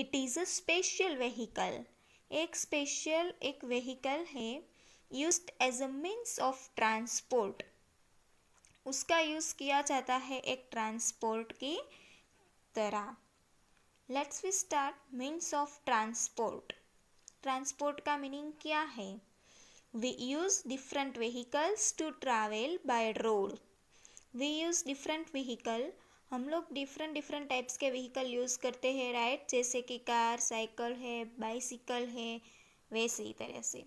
It is a special vehicle एक special एक vehicle है use as a means of transport उसका use किया जाता है एक ट्रांसपोर्ट की तरह let's we start means of transport transport का मीनिंग क्या है we use different vehicles to travel by road we use different vehicle हम लोग डिफरेंट डिफरेंट टाइप्स के व्हीकल यूज़ करते हैं राइट जैसे कि कार साइकिल है बाइसिकल है वैसे ही तरह से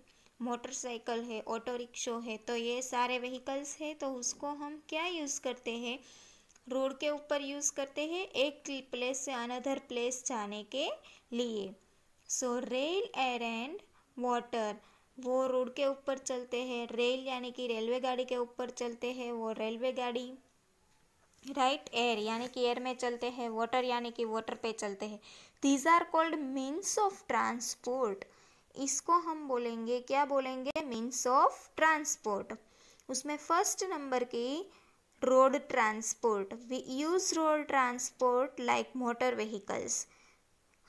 मोटरसाइकिल है ऑटो रिक्शो है तो ये सारे व्हीकल्स है तो उसको हम क्या यूज़ करते हैं रोड के ऊपर यूज़ करते हैं एक प्लेस से अनदर प्लेस जाने के लिए so rail air and water वो रोड के ऊपर चलते हैं रेल यानी कि रेलवे गाड़ी के ऊपर चलते हैं वो रेलवे गाड़ी राइट एयर यानी कि एयर में चलते हैं वाटर यानी कि वाटर पे चलते हैं these are called means of transport इसको हम बोलेंगे क्या बोलेंगे मीन्स ऑफ ट्रांसपोर्ट उसमें फर्स्ट नंबर की road transport we use road transport like motor vehicles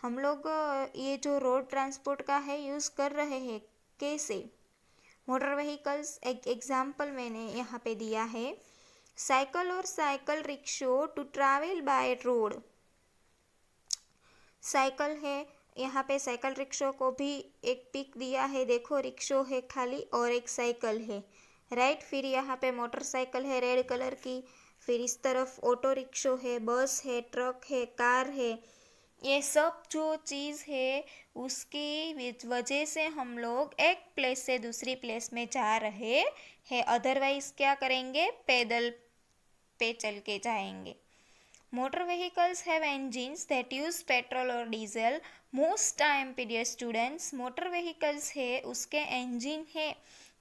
हम लोग ये जो रोड ट्रांसपोर्ट का है यूज़ कर रहे हैं कैसे मोटर व्हीकल्स एक एग्जाम्पल मैंने यहाँ पे दिया है साइकिल और cycle rickshaw to travel by road cycle है यहाँ पे साइकिल रिक्शो को भी एक पिक दिया है देखो रिक्शो है खाली और एक साइकिल है राइट फिर यहाँ पे मोटरसाइकिल है रेड कलर की फिर इस तरफ ऑटो रिक्शो है बस है ट्रक है कार है ये सब जो चीज़ है उसकी वजह से हम लोग एक प्लेस से दूसरी प्लेस में जा रहे हैं अदरवाइज़ क्या करेंगे पैदल पे चल के जाएंगे motor vehicles have engines that use petrol और diesel most time period students motor vehicles है उसके इंजिन है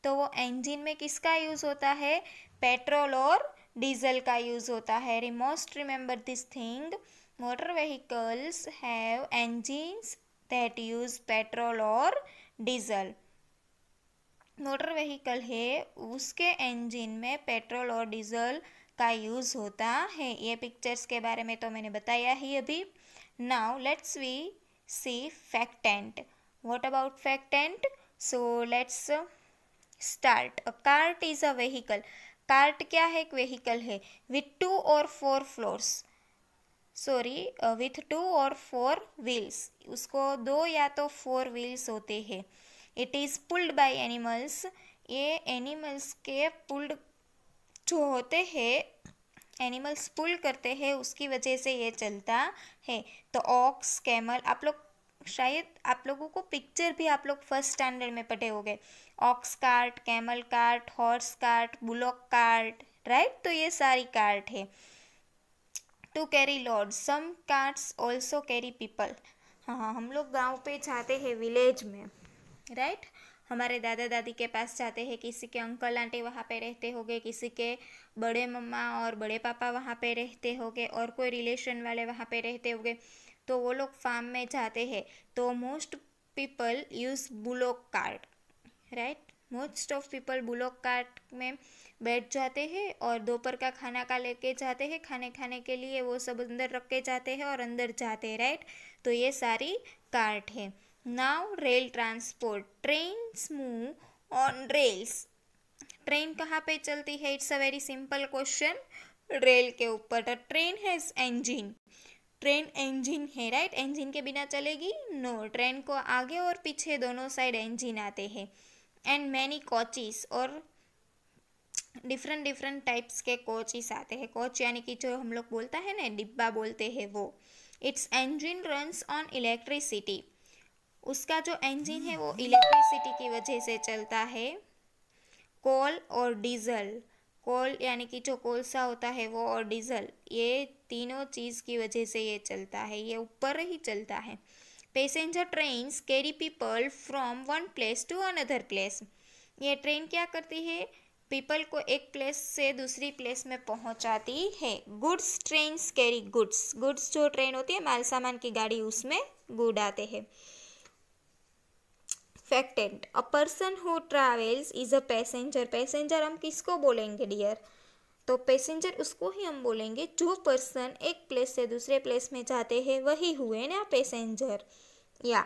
तो वो इंजिन में किसका यूज़ होता है पेट्रोल और डीजल का यूज़ होता है रिमोस्ट remember this thing motor vehicles have engines that use petrol और डीजल मोटर व्हीकल है उसके इंजिन में पेट्रोल और डीजल का यूज़ होता है ये पिक्चर्स के बारे में तो मैंने बताया ही अभी now let's we see fact and what about fact and so let's start a cart is a vehicle cart क्या है एक वहीकल है विथ टू और four floors sorry with two और फोर व्हील्स उसको दो या तो फोर व्हील्स होते हैं it is pulled by animals ये एनिमल्स के पुल्ड जो होते हैं एनिमल्स पुल करते हैं उसकी वजह से ये चलता है तो ऑक्स कैमल आप लोग शायद आप लोगों को पिक्चर भी आप लोग फर्स्ट स्टैंडर्ड में पढ़े होंगे ox cart camel cart horse cart bullock cart right तो ये सारी कार्ट है to carry load some carts also carry people हाँ हम लोग गांव पे जाते हैं विलेज में राइट right? हमारे दादा दादी के पास जाते हैं किसी के अंकल आंटी वहाँ पे रहते होंगे किसी के बड़े मम्मा और बड़े पापा वहाँ पे रहते होंगे और कोई रिलेशन वाले वहाँ पे रहते होंगे तो वो लोग फार्म में जाते हैं तो most people use bullock cart right most of people bullock cart में बैठ जाते हैं और दोपहर का खाना का लेके जाते हैं खाने खाने के लिए वो सब अंदर रख के जाते हैं और अंदर जाते हैं राइट तो ये सारी कार्ट है now rail transport train move on rails train कहाँ पे चलती है it's a very simple question rail के ऊपर the train has engine train engine है राइट इंजन के बिना चलेगी नो no. ट्रेन को आगे और पीछे दोनों साइड इंजन आते हैं एंड मैनी कोचिस और डिफरेंट डिफरेंट टाइप्स के कोचिस आते हैं कोच यानी कि जो हम लोग बोलता है ना डिब्बा बोलते हैं वो it's engine runs on electricity उसका जो इंजन है वो इलेक्ट्रिसिटी की वजह से चलता है कोल और डीजल कोल यानी कि जो कोलसा होता है वो और डीजल ये तीनों चीज़ की वजह से ये चलता है ये ऊपर ही चलता है passenger train carry people from one place to another place ये ट्रेन क्या करती है पीपल को एक प्लेस से दूसरी प्लेस में पहुंचाती है goods train carry goods goods जो ट्रेन होती है माल सामान की गाड़ी उसमें गुड आते हैं fact and a person who travels is a passenger passenger हम किसको बोलेंगे डियर तो पैसेंजर उसको ही हम बोलेंगे जो पर्सन एक प्लेस से दूसरे प्लेस में जाते हैं वही हुए ना पैसेंजर या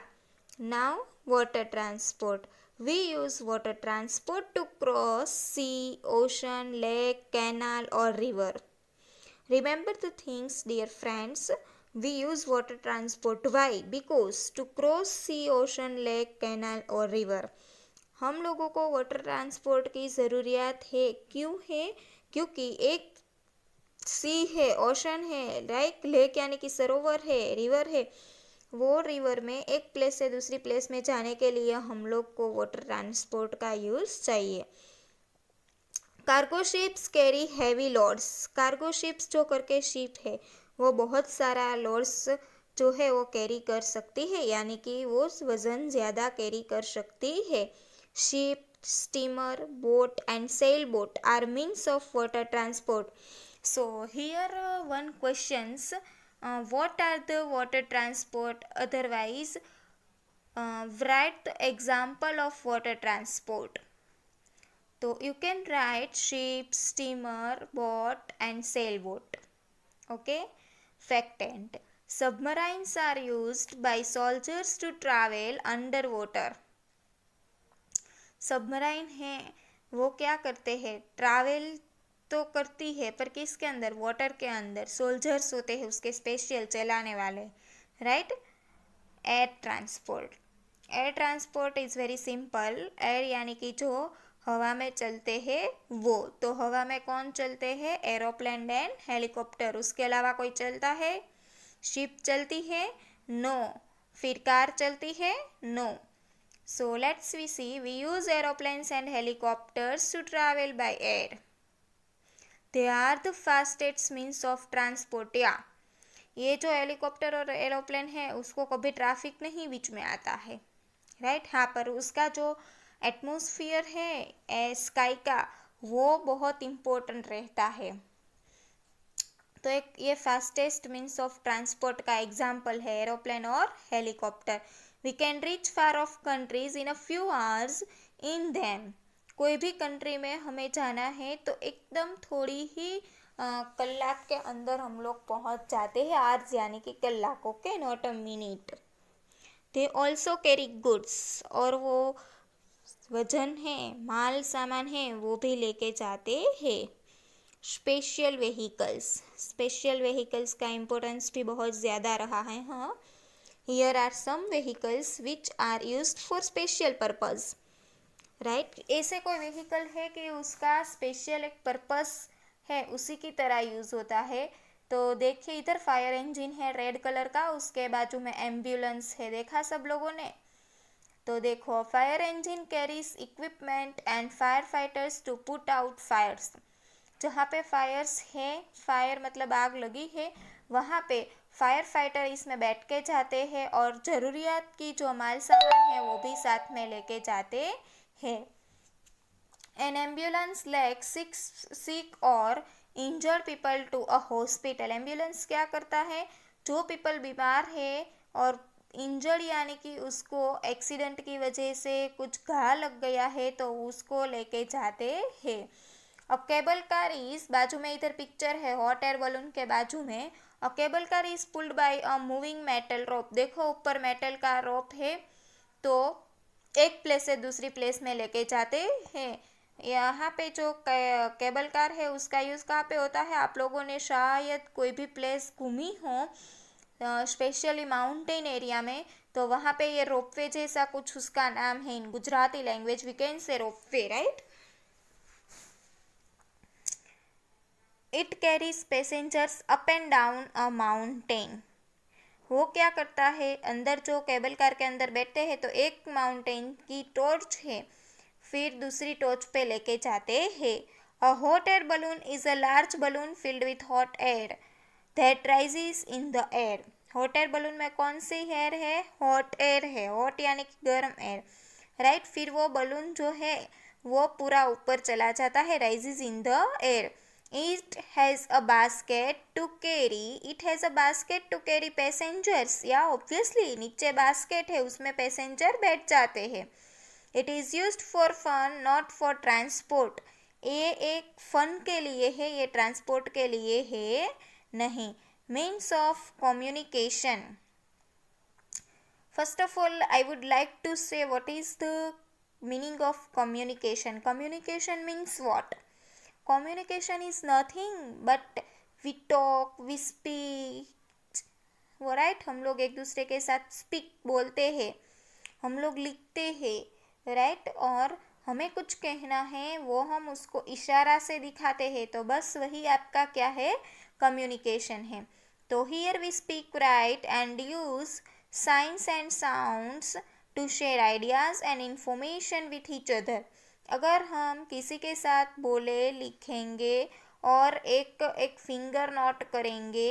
now water transport we use water transport to cross sea ocean lake canal और river remember the things dear friends we use water transport why because to cross sea ocean lake canal or river हम लोगों को water transport की ज़रूरियात है क्यों है क्योंकि एक सी है ओशन है लाइक लेक यानी कि सरोवर है रिवर है वो रिवर में एक प्लेस से दूसरी प्लेस में जाने के लिए हम लोग को वाटर ट्रांसपोर्ट का यूज़ चाहिए cargo ships carry heavy loads cargo ships जो करके शिप है वो बहुत सारा लोड्स जो है वो कैरी कर सकती है यानी कि वो वज़न ज़्यादा कैरी कर सकती है ship steamer boat and sail boat are means of water transport so here one question what are the water transport otherwise right example of water transport तो you can write ship steamer boat and sail boat okay surfactant. Submarines are used by soldiers to travel underwater. Submarine है वो क्या करते हैं travel तो करती है पर किसके अंदर वाटर के अंदर सोल्जर्स होते हैं उसके स्पेशल चलाने वाले right air transport air transport is very simple air यानी कि जो हवा में चलते हैं वो तो हवा में कौन चलते हैं एरोप्लेन एंड हेलीकॉप्टर उसके अलावा कोई चलता है शिप चलती है नो no. फिर कार चलती है no so let's we see we use use and and to to by air they are the fastest means of transport या ये जो हेलीकॉप्टर और एरोप्लेन है उसको कभी ट्रैफिक नहीं बीच में आता है राइट right? हाँ पर उसका जो एटमोसफियर है स्काई का वो बहुत इम्पोर्टेंट रहता है तो एक ये फास्टेस्ट मीन्स ऑफ ट्रांसपोर्ट का एग्जाम्पल है एरोप्लेन और helicopter we can reach far of countries in a few hours in them कोई भी कंट्री में हमें जाना है तो एकदम थोड़ी ही कलाक के अंदर हम लोग पहुँच जाते हैं आर्ज यानी कि कलाकों के not a minute they also carry goods और वो वजन है माल सामान है वो भी लेके जाते हैं स्पेशल व्हीकल्स स्पेशल व्हीकल्स का इम्पोर्टेंस भी बहुत ज़्यादा रहा है हाँ here are some vehicles which are use for special purpose right ऐसे कोई व्हीकल है कि उसका स्पेशल एक पर्पस है उसी की तरह यूज़ होता है तो देखिए इधर फायर इंजन है रेड कलर का उसके बाजू में एम्बुलेंस है देखा सब लोगों ने तो देखो fire engine carries equipment and fire fighters to put out fires जहाँ पे फायर्स हैं फायर मतलब आग लगी है वहाँ पे फायर फाइटर इसमें बैठ के जाते हैं और ज़रूरियात की जो माल सामान है वो भी साथ में लेके जाते हैं an ambulance take six sick और injured people to a hospital ambulance क्या करता है जो पीपल बीमार है और इंजर्ड यानी कि उसको एक्सीडेंट की वजह से कुछ घा लग गया है तो उसको लेके जाते हैं अब केबल कार इस बाजू में इधर पिक्चर है हॉट एयर बलून के बाजू में और cable car is pulled by a moving metal rope देखो ऊपर मेटल का रोप है तो एक प्लेस से दूसरी प्लेस में लेके जाते हैं यहाँ पे जो केबल कार है उसका यूज़ कहाँ पे होता है आप लोगों ने शायद कोई भी प्लेस घूमी हो स्पेशली माउंटेन एरिया में तो वहाँ पे ये रोप वे जैसा कुछ उसका नाम है in Gujarati language we can say rope way right it carries passengers up and down a mountain वो क्या करता है अंदर जो केबल कार के अंदर बैठते हैं तो एक माउंटेन की टॉर्च है फिर दूसरी टॉर्च पे लेके जाते हैं a hot air balloon is a large balloon filled with hot air that rises in the air hot air balloon में कौन सी एयर है हॉट एयर है हॉट यानी कि गर्म एयर राइट फिर वो बलून जो है वो पूरा ऊपर चला जाता है rises in the air it has a basket to carry it has a basket to carry passengers या ऑब्वियसली नीचे बास्केट है उसमें पैसेंजर बैठ जाते हैं it is use for fun not for transport ये एक फन के लिए है ये ट्रांसपोर्ट के लिए है नहीं means of communication first of all I would like to say what is the meaning of communication communication means what communication is nothing but we talk we speak वो राइट हम लोग एक दूसरे के साथ स्पीक बोलते हैं हम लोग लिखते हैं राइट right? और हमें कुछ कहना है वो हम उसको इशारा से दिखाते हैं तो बस वही आपका क्या है communication है तो here we speak right and use signs and sounds to share ideas and information with each other अगर हम किसी के साथ बोले लिखेंगे और एक एक फिंगर नोट करेंगे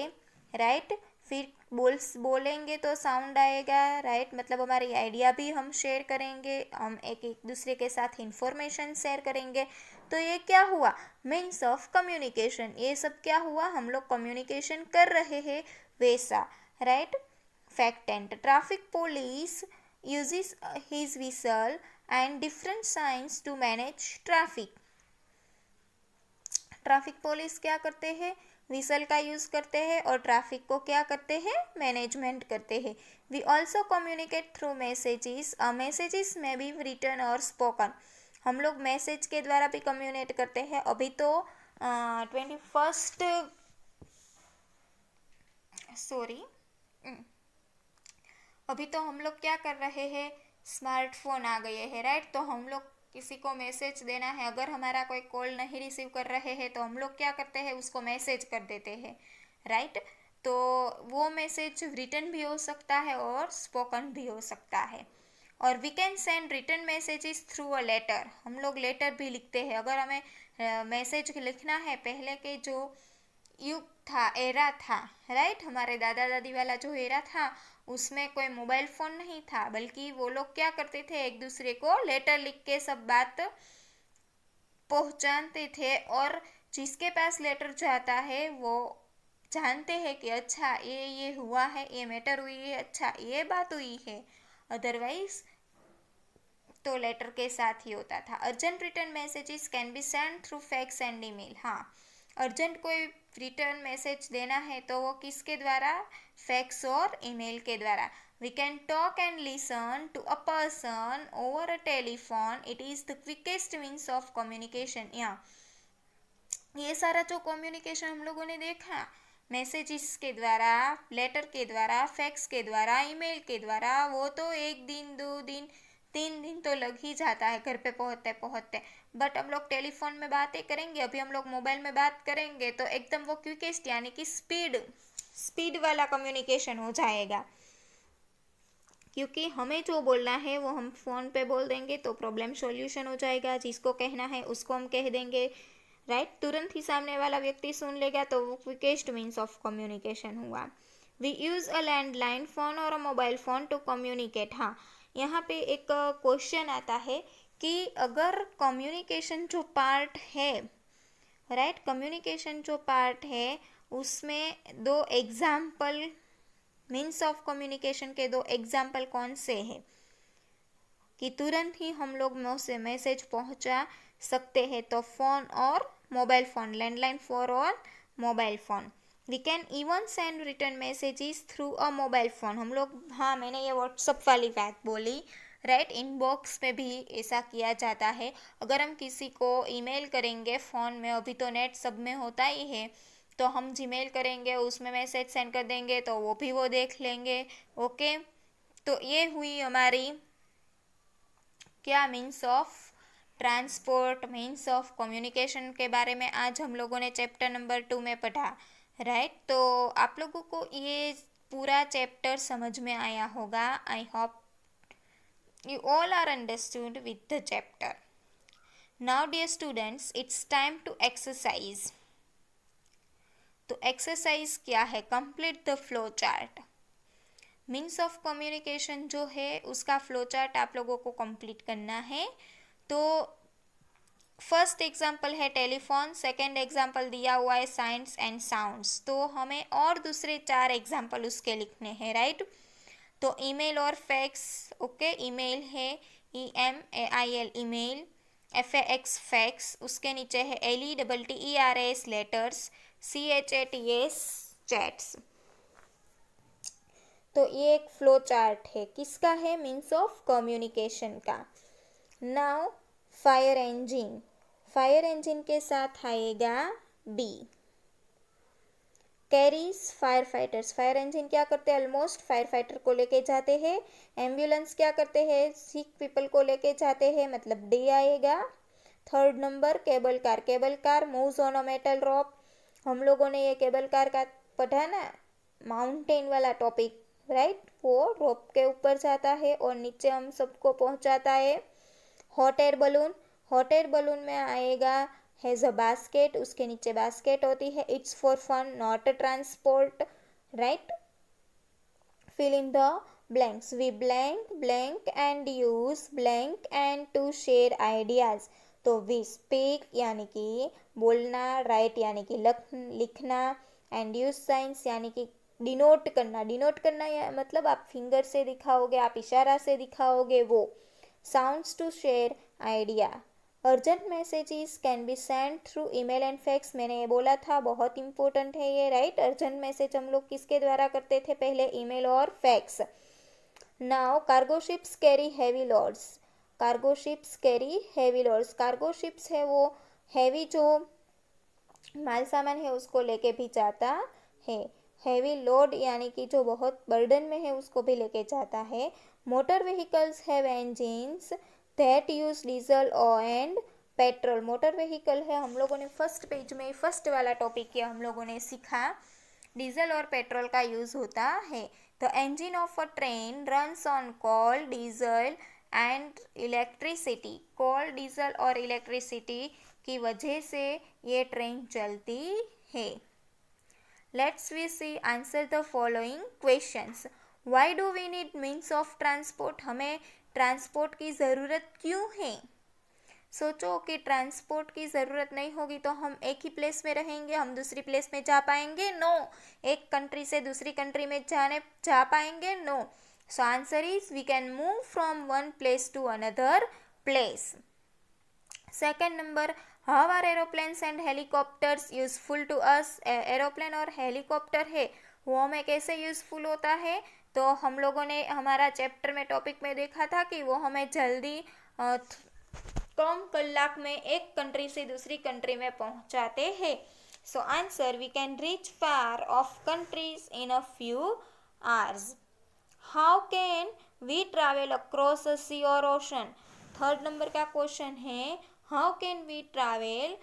राइट फिर बोल बोलेंगे तो साउंड आएगा राइट मतलब हमारी आइडिया भी हम शेयर करेंगे हम एक एक दूसरे के साथ इंफॉर्मेशन शेयर करेंगे तो ये क्या हुआ मीन्स ऑफ कम्युनिकेशन ये सब क्या हुआ हम लोग कम्युनिकेशन कर रहे हैं वैसा right fact and traffic police uses his whistle and different signs to manage traffic. Traffic police क्या करते हैं विसल का यूज़ करते हैं और ट्रैफिक को क्या करते हैं मैनेजमेंट करते हैं we also communicate through messages messages में भी रिटर्न और स्पोकन हम लोग मैसेज के द्वारा भी कम्युनिकेट करते हैं अभी तो ट्वेंटी फर्स्ट सॉरी अभी तो हम लोग क्या कर रहे हैं स्मार्टफोन आ गए हैं राइट तो हम लोग किसी को मैसेज देना है अगर हमारा कोई कॉल नहीं रिसीव कर रहे हैं तो हम लोग क्या करते हैं उसको मैसेज कर देते हैं राइट तो वो मैसेज रिटर्न भी हो सकता है और स्पोकन भी हो सकता है और we can send return messages through a letter हम लोग लेटर भी लिखते हैं अगर हमें मैसेज लिखना है पहले के जो युग था एरा था राइट हमारे दादा दादी वाला जो एरा था उसमें कोई मोबाइल फ़ोन नहीं था बल्कि वो लोग क्या करते थे एक दूसरे को लेटर लिख के सब बात पहुंचाते थे और जिसके पास लेटर जाता है वो जानते हैं कि अच्छा ये ये हुआ है ये मैटर हुई है अच्छा ये बात हुई है अदरवाइज तो लेटर के साथ ही होता था urgent written messages can be send through fax and email हाँ अर्जेंट कोई रिटर्न मैसेज देना है तो वो किसके द्वारा फैक्स और ईमेल के द्वारा we can talk and listen to a person over a telephone it is the quickest means of communication yeah ये सारा जो कम्युनिकेशन हम लोगों ने देखा मैसेजेस के द्वारा लेटर के द्वारा फैक्स के द्वारा ईमेल के द्वारा वो तो एक दिन दो दिन तीन दिन तो लग ही जाता है घर पे पहुँचते पहुँचते बट हम लोग टेलीफोन में बातें करेंगे अभी हम लोग मोबाइल में बात करेंगे तो एकदम वो क्विकेस्ट यानी कि स्पीड स्पीड वाला कम्युनिकेशन हो जाएगा क्योंकि हमें जो बोलना है वो हम फ़ोन पे बोल देंगे तो प्रॉब्लम सॉल्यूशन हो जाएगा जिसको कहना है उसको हम कह देंगे राइट right? तुरंत ही सामने वाला व्यक्ति सुन लेगा तो वो क्विकेस्ट मीन्स ऑफ कम्युनिकेशन हुआ we use a landline phone और a mobile phone to communicate हाँ यहाँ पे एक क्वेश्चन आता है कि अगर कम्युनिकेशन जो पार्ट है राइट right? कम्युनिकेशन जो पार्ट है उसमें दो एग्जाम्पल मीन्स ऑफ कम्युनिकेशन के दो एग्जाम्पल कौन से हैं कि तुरंत ही हम लोग उसे मैसेज पहुंचा सकते हैं तो फ़ोन और mobile phone landline for all mobile phone we can even send return messages through a mobile phone हम लोग हाँ मैंने ये व्हाट्सअप वाली बात बोली राइट इनबॉक्स में भी ऐसा किया जाता है अगर हम किसी को ईमेल करेंगे फ़ोन में अभी तो नेट सब में होता ही है तो हम जीमेल करेंगे उसमें मैसेज सेंड कर देंगे तो वो भी वो देख लेंगे ओके तो ये हुई हमारी क्या means of transport means of communication के बारे में आज हम लोगों ने चैप्टर नंबर टू में पढ़ा राइट तो आप लोगों को ये पूरा चैप्टर समझ में आया होगा I hope you all are understood with the chapter now dear students it's time to exercise तो एक्सरसाइज क्या है complete the flow chart means of communication जो है उसका फ्लो चार्ट आप लोगों को कंप्लीट करना है तो फर्स्ट एग्जाम्पल है टेलीफोन सेकेंड एग्जाम्पल दिया हुआ है साइंस एंड साउंड्स तो हमें और दूसरे चार एग्जाम्पल उसके लिखने हैं राइट तो ईमेल और फैक्स ओके ईमेल है E M A I L email F A X fax उसके नीचे है L E double T E R S letters C H A T S chats तो ये एक फ्लो चार्ट है किसका है मीन्स ऑफ कम्युनिकेशन का now fire engine fire engine के साथ आएगा B carries fire fighters fire engine क्या करते हैं ऑलमोस्ट फायर फाइटर को लेके जाते हैं एम्बुलेंस क्या करते हैं सिख पीपल को लेके जाते हैं मतलब डी आएगा third number cable car cable car move on a metal rope हम लोगों ने ये केबल कार का पढ़ा ना माउंटेन वाला टॉपिक राइट वो रॉप के ऊपर जाता है और नीचे हम सबको पहुंचाता है hot air balloon hot air balloon में आएगा हैज़ अ बास्केट उसके नीचे बास्केट होती है it's for fun not transport right fill in the blanks we blank blank and use blank and to share ideas तो वी स्पीक यानी कि बोलना राइट यानी कि लिखना एंड यूज साइंस यानी कि डिनोट करना डिनोट करना या मतलब आप फिंगर से दिखाओगे आप इशारा से दिखाओगे वो sounds to share idea urgent messages can be send through email and fax मैंने बोला था बहुत important है ये right urgent message हम लोग किसके द्वारा करते थे पहले email और fax now cargo ships carry heavy loads cargo ships carry heavy loads cargo ships है वो हैवी जो माल सामान है उसको लेके भी जाता है हैवी लोड यानी कि जो बहुत बर्डन में है उसको भी लेके जाता है motor vehicles have engines that use diesel and petrol motor vehicle है हम लोगों ने फर्स्ट पेज में फर्स्ट वाला टॉपिक किया हम लोगों ने सीखा डीजल और पेट्रोल का यूज़ होता है the engine of a train runs on coal diesel and electricity coal diesel और इलेक्ट्रिसिटी की वजह से ये ट्रेन चलती है let's we see answer the following questions why do we need means of transport हमें ट्रांसपोर्ट की ज़रूरत क्यों है सोचो कि ट्रांसपोर्ट की ज़रूरत नहीं होगी तो हम एक ही प्लेस में रहेंगे हम दूसरी प्लेस में जा पाएंगे नो no. एक कंट्री से दूसरी कंट्री में जाने जा पाएंगे no so answer is we can move from one place to another place second number how are aeroplanes and helicopters useful to us aeroplane और हेलीकॉप्टर है वो हमें कैसे यूजफुल होता है तो हम लोगों ने हमारा चैप्टर में टॉपिक में देखा था कि वो हमें जल्दी कम कलाक में एक कंट्री से दूसरी कंट्री में पहुंचाते हैं so answer we can reach far of countries in a few hours how can we travel across a sea or ocean third number का क्वेश्चन है how can we travel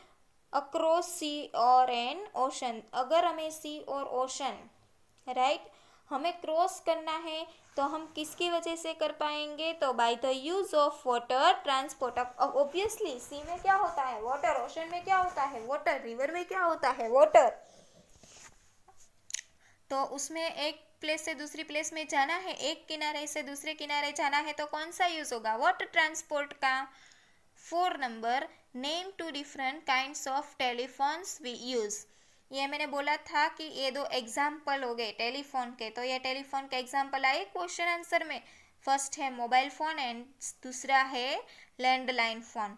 across sea or an ocean अगर हमें सी or ocean right हमें cross करना है तो हम किसकी वजह से कर पाएंगे तो by the use of water transport obviously sea में क्या होता है वाटर ओशन में क्या होता है वाटर रिवर में क्या होता है वाटर तो उसमें एक प्लेस से दूसरी प्लेस में जाना है एक किनारे से दूसरे किनारे जाना है तो कौन सा यूज़ होगा वाटर ट्रांसपोर्ट का four number name two different kinds of telephones we use ये मैंने बोला था कि ये दो एग्जाम्पल हो गए टेलीफोन के तो ये टेलीफोन के एग्जाम्पल आए क्वेश्चन आंसर में फर्स्ट है मोबाइल फ़ोन एंड दूसरा है लैंडलाइन फ़ोन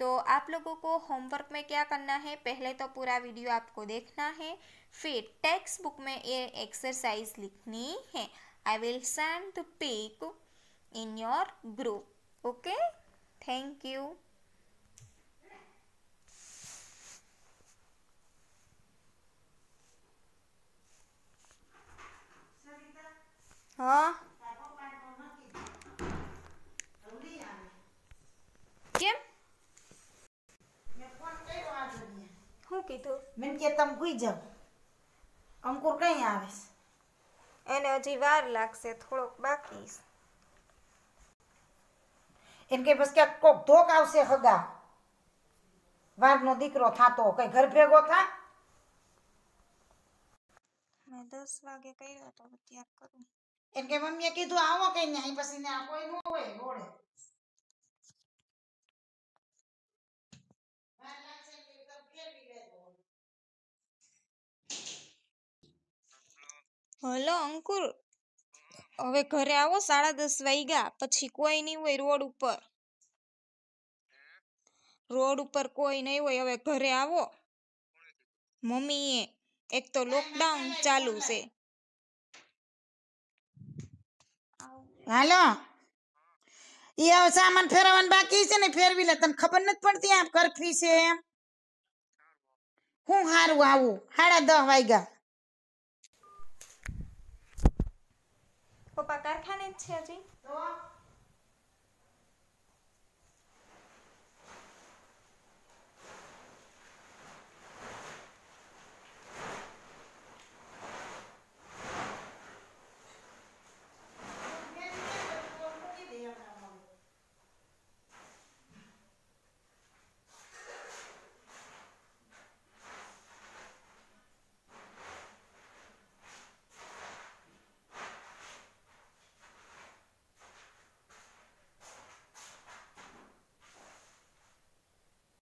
तो आप लोगों को होमवर्क में क्या करना है पहले तो पूरा वीडियो आपको देखना है फिर टेक्स्ट बुक में ये एक्सरसाइज लिखनी है I will send the pic in your group okay thank you હુઈ જાઉં અંકુર કઈ આવે એને હજી વાર લાગશે થોડોક બાકી એમ કે બસ ક્યાંક કોક ધોક આવશે હગા વાઘનો દીકરો થાતો કઈ ઘર ભેગો થાય મેં દસ વાગે કર્યો તો અત્યારે કરું એમ કે મમ્મીએ કીધું આવો કઈ નહીં પછી ને આ કોઈ ન હોય ગોળે હલો અંકુર હવે ઘરે આવો સાડા દસ વાગ્યા પછી કોઈ નહીં હોય રોડ ઉપર રોડ ઉપર કોઈ નહીં હોય હવે ઘરે આવો મમ્મી એ એક તો લોકડાઉન ચાલુ છે હાલો એ હવે સામાન ફેરવવાનું બાકી છે ને ફેરવી લે તને ખબર નથી પડતી આ કરફી છે એમ હું હારું આવું સાડા દસ વાગ્યા પપ્પા કારખાને જ છે હજી